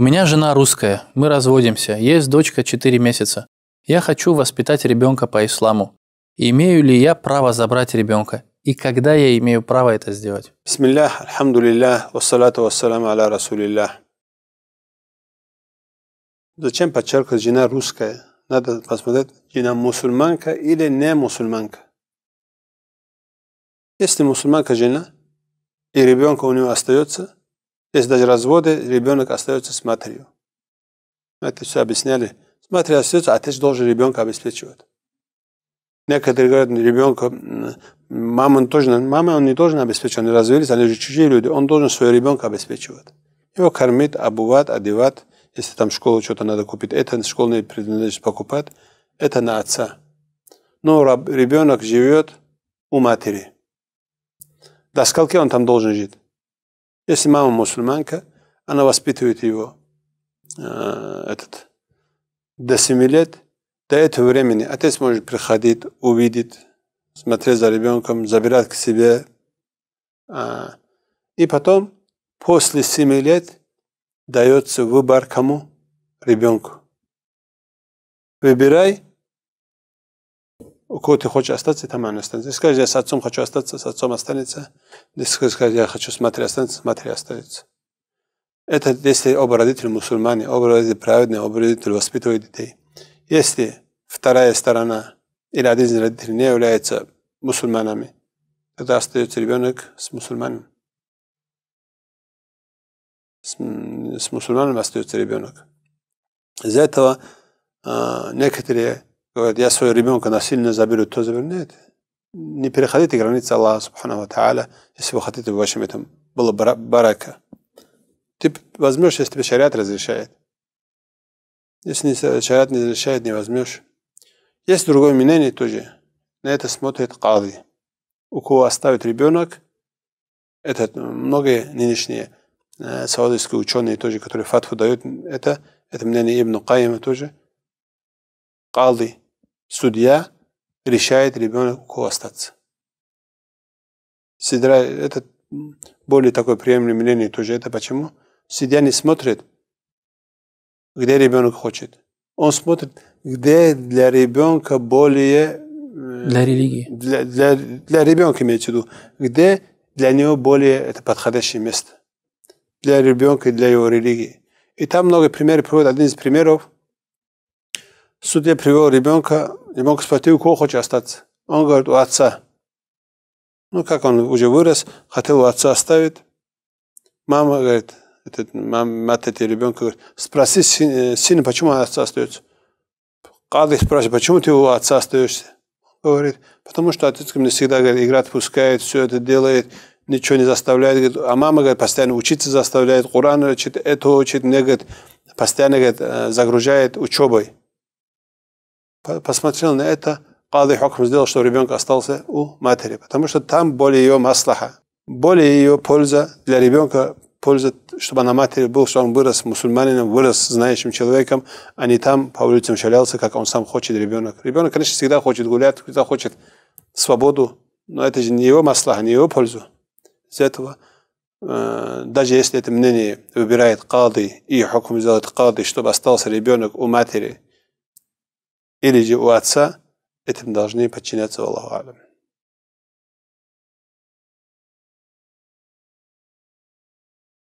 У меня жена русская, мы разводимся, есть дочка 4 месяца. Я хочу воспитать ребенка по исламу. Имею ли я право забрать ребенка? И когда я имею право это сделать? Бисмиллях, альхамду лиллях, вассалату вассаламу аля расулиллях. Зачем подчеркивать жена русская? Надо посмотреть, жена мусульманка или не мусульманка. Если мусульманка жена, и ребенка у нее остается – если даже разводы, ребенок остается с матерью. Это все объясняли. С матерью остается, а отец должен ребенка обеспечивать. Некоторые говорят, ребенка, мама он тоже, мама он не должен обеспечивать, они развелись, они же чужие люди, он должен своего ребенка обеспечивать. Его кормить, обувать, одевать, если там школу что-то надо купить, это школьные принадлежности покупать, это на отца. Но ребенок живет у матери. До скольки он там должен жить? Если мама мусульманка, она воспитывает его э, этот, до 7 лет. До этого времени отец может приходить, увидеть, смотреть за ребенком, забирать к себе. Э, и потом, после 7 лет, дается выбор кому? Ребенку. Выбирай – кого ты хочешь остаться, там она останется. Скажет, я с отцом хочу остаться, с отцом останется. Если скажет, я хочу с матерью остаться, с матерью остается. Это если оба родителя мусульмане, оба родители праведные, оба родители воспитывают детей. Если вторая сторона или один из родителей не является мусульманами, тогда остается ребенок с мусульманом. С, с мусульманом остается ребенок. Из-за этого э, некоторые Говорит, я своего ребенка насильно заберу, то заберу. Ну, Нет. Не переходите границы Аллаха Субхану Тааля, если вы хотите в вашем этом было барака. Ты возьмешь, если тебе шариат разрешает. Если не шариат не разрешает, не возьмешь. Есть другое мнение тоже. На это смотрит кади. У кого оставит ребенок, это многие нынешние э, саудовские ученые тоже, которые фатху дают, это, это мнение Ибн Каима тоже. Кади судья решает ребенок у остаться. Сидра, это более такой приемлемый мнение тоже. Это почему? Судья не смотрит, где ребенок хочет. Он смотрит, где для ребенка более... Э, для религии. Для, для, для ребенка имеется в виду. Где для него более это подходящее место. Для ребенка и для его религии. И там много примеров приводят. Один из примеров – Суд я привел ребенка, ребенка спросил, кого хочет остаться. Он говорит, у отца. Ну, как он уже вырос, хотел у отца оставить. Мама говорит, этот, мама, мать этого ребенка говорит, спроси сына, почему он отца остается. Кады спрашивает, почему ты у отца остаешься? говорит, потому что отец мне всегда говорит, игра отпускает, все это делает, ничего не заставляет. Говорит, а мама говорит, постоянно учиться заставляет, Коран учит, это учит, мне говорит, постоянно говорит, загружает учебой посмотрел на это, Кады Хокм сделал, что ребенок остался у матери, потому что там более ее маслаха, более ее польза для ребенка, польза, чтобы она матери был, что он вырос мусульманином, вырос знающим человеком, а не там по улицам шалялся, как он сам хочет ребенок. Ребенок, конечно, всегда хочет гулять, всегда хочет свободу, но это же не его маслаха, не его пользу. Из этого э, даже если это мнение выбирает кады и хокум сделает кады, чтобы остался ребенок у матери – или же у отца, этим должны подчиняться Аллаху Алям.